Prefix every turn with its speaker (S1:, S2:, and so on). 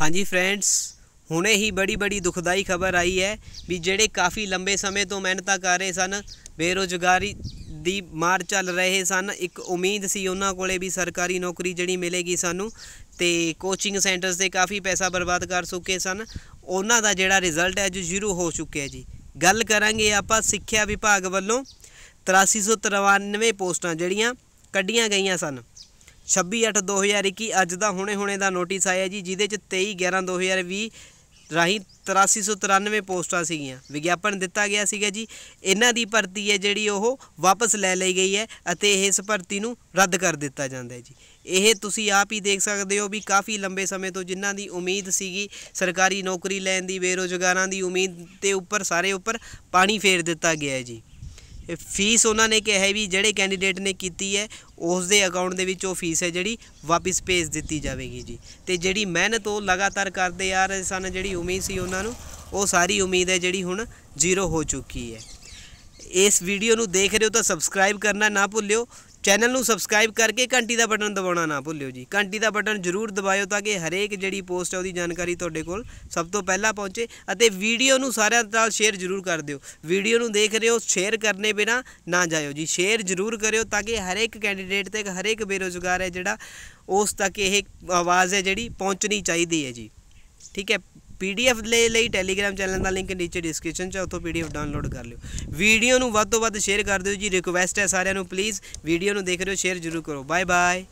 S1: ਹਾਂਜੀ ਫਰੈਂਡਸ ਹੁਣੇ ਹੀ ਬੜੀ ਬੜੀ ਦੁਖਦਾਈ ਖਬਰ ਆਈ ਹੈ ਵੀ ਜਿਹੜੇ ਕਾਫੀ ਲੰਬੇ ਸਮੇਂ ਤੋਂ ਮਿਹਨਤਾਂ ਕਰ ਰਹੇ ਸਨ ਬੇਰੋਜ਼ਗਾਰੀ ਦੀ ਮਾਰ ਚੱਲ ਰਹੇ ਸਨ ਇੱਕ ਉਮੀਦ ਸੀ ਉਹਨਾਂ ਕੋਲੇ ਵੀ ਸਰਕਾਰੀ ਨੌਕਰੀ ਜਿਹੜੀ ਮਿਲੇਗੀ ਸਾਨੂੰ ਤੇ ਕੋਚਿੰਗ ਸੈਂਟਰਸ ਤੇ ਕਾਫੀ ਪੈਸਾ ਬਰਬਾਦ ਕਰ ਸੁੱਕੇ ਸਨ ਉਹਨਾਂ ਦਾ ਜਿਹੜਾ ਰਿਜ਼ਲਟ ਹੈ ਜੋ ਜ਼ੀਰੋ ਹੋ ਚੁੱਕਿਆ ਜੀ ਗੱਲ ਕਰਾਂਗੇ ਆਪਾਂ ਸਿੱਖਿਆ ਵਿਭਾਗ ਵੱਲੋਂ 8393 ਪੋਸਟਾਂ ਜਿਹੜੀਆਂ ਕੱਢੀਆਂ ਗਈਆਂ ਸਨ 26/8/2021 ਅੱਜ ਦਾ ਹੁਣੇ-ਹੁਣੇ ਦਾ ਨੋਟਿਸ ਆਇਆ ਜੀ ਜਿਹਦੇ ਚ 23/11/2020 ਰਾਹੀਂ 8393 ਪੋਸਟਾਂ ਸੀਗੀਆਂ ਵਿਗਿਆਪਨ ਦਿੱਤਾ ਗਿਆ ਸੀਗਾ ਜੀ ਇਹਨਾਂ ਦੀ ਭਰਤੀ ਹੈ ਜਿਹੜੀ ਉਹ ਵਾਪਸ ਲੈ ਲਈ ਗਈ ਹੈ ਅਤੇ ਇਸ ਭਰਤੀ ਨੂੰ ਰੱਦ ਕਰ ਦਿੱਤਾ ਜਾਂਦਾ ਹੈ ਜੀ ਇਹ ਤੁਸੀਂ ਆਪ ਹੀ ਦੇਖ ਸਕਦੇ ਹੋ ਵੀ ਕਾਫੀ ਲੰਬੇ ਸਮੇਂ ਤੋਂ ਜਿਨ੍ਹਾਂ ਦੀ ਉਮੀਦ ਸੀਗੀ ਸਰਕਾਰੀ ਨੌਕਰੀ ਲੈਣ ਦੀ ਬੇਰੋਜ਼ਗਾਰਾਂ ਦੀ ਉਮੀਦ ਤੇ ਉੱਪਰ ਸਾਰੇ ਉੱਪਰ ਪਾਣੀ ਫੇਰ ਦਿੱਤਾ ਗਿਆ ਹੈ ਜੀ ਫੀਸ ਉਹਨਾਂ ਨੇ ਕਿਹਾ ਵੀ ਜਿਹੜੇ ਕੈਂਡੀਡੇਟ ਨੇ ਕੀਤੀ ਹੈ ਉਸ ਦੇ ਅਕਾਊਂਟ ਦੇ ਵਿੱਚ ਉਹ ਫੀਸ ਹੈ ਜਿਹੜੀ ਵਾਪਸ ਭੇਜ ਦਿੱਤੀ ਜਾਵੇਗੀ ਜੀ ਤੇ ਜਿਹੜੀ ਮਿਹਨਤ ਉਹ ਲਗਾਤਾਰ ਕਰਦੇ ਆ ਰਹੇ ਸਨ ਜਿਹੜੀ ਉਮੀਦ ਸੀ ਉਹਨਾਂ ਨੂੰ ਉਹ ਸਾਰੀ ਉਮੀਦ ਹੈ ਜਿਹੜੀ ਹੁਣ ਜ਼ੀਰੋ ਹੋ ਚੁੱਕੀ ਹੈ ਇਸ ਵੀਡੀਓ ਨੂੰ ਦੇਖ ਰਹੇ ਹੋ ਤਾਂ ਸਬਸਕ੍ਰਾਈਬ ਕਰਨਾ ਨਾ ਭੁੱਲਿਓ ਚੈਨਲ ਨੂੰ ਸਬਸਕ੍ਰਾਈਬ ਕਰਕੇ ਘੰਟੀ ਦਾ ਬਟਨ ਦਬਾਉਣਾ ਨਾ ਭੁੱਲਿਓ ਜੀ ਘੰਟੀ ਦਾ ਬਟਨ ਜ਼ਰੂਰ ਦਬਾਇਓ ਤਾਂ ਕਿ ਹਰੇਕ ਜਿਹੜੀ ਪੋਸਟ ਹੈ ਉਹਦੀ ਜਾਣਕਾਰੀ ਤੁਹਾਡੇ ਕੋਲ ਸਭ ਤੋਂ ਪਹਿਲਾਂ ਪਹੁੰਚੇ ਅਤੇ ਵੀਡੀਓ ਨੂੰ ਸਾਰਿਆਂ ਨਾਲ ਸ਼ੇਅਰ ਜ਼ਰੂਰ ਕਰ ਦਿਓ ਵੀਡੀਓ ਨੂੰ ਦੇਖ ਰਹੇ ਹੋ ਸ਼ੇਅਰ ਕਰਨੇ ਬਿਨਾ ਨਾ ਜਾਇਓ ਜੀ ਸ਼ੇਅਰ ਜ਼ਰੂਰ ਕਰਿਓ ਤਾਂ ਕਿ ਹਰੇਕ ਕੈਂਡੀਡੇਟ ਤੱਕ ਹਰੇਕ ਬੇਰੋਜ਼ਗਾਰ ਹੈ ਜਿਹੜਾ ਉਸ ਤੱਕ ਇਹ ਆਵਾਜ਼ ਹੈ ਜਿਹੜੀ ਪਹੁੰਚਣੀ ਚਾਹੀਦੀ ਹੈ ਜੀ ਠੀਕ ਹੈ ਪੀਡੀਐਫ ਦੇ ਲਈ ਟੈਲੀਗ੍ਰam ਚੈਨਲ ਦਾ ਲਿੰਕ ਨੀਚੇ ਡਿਸਕ੍ਰਿਪਸ਼ਨ 'ਚ ਹੈ ਉੱਥੋਂ ਪੀਡੀਐਫ ਡਾਊਨਲੋਡ ਕਰ ਲਿਓ ਵੀਡੀਓ ਨੂੰ ਵੱਧ ਤੋਂ ਵੱਧ ਸ਼ੇਅਰ ਕਰ ਦਿਓ ਜੀ ਰਿਕੁਐਸਟ ਹੈ ਸਾਰਿਆਂ ਨੂੰ ਪਲੀਜ਼ ਵੀਡੀਓ ਨੂੰ ਦੇਖ ਰਹੇ ਹੋ ਸ਼ੇਅਰ ਜ਼ਰੂਰ ਕਰੋ ਬਾਏ ਬਾਏ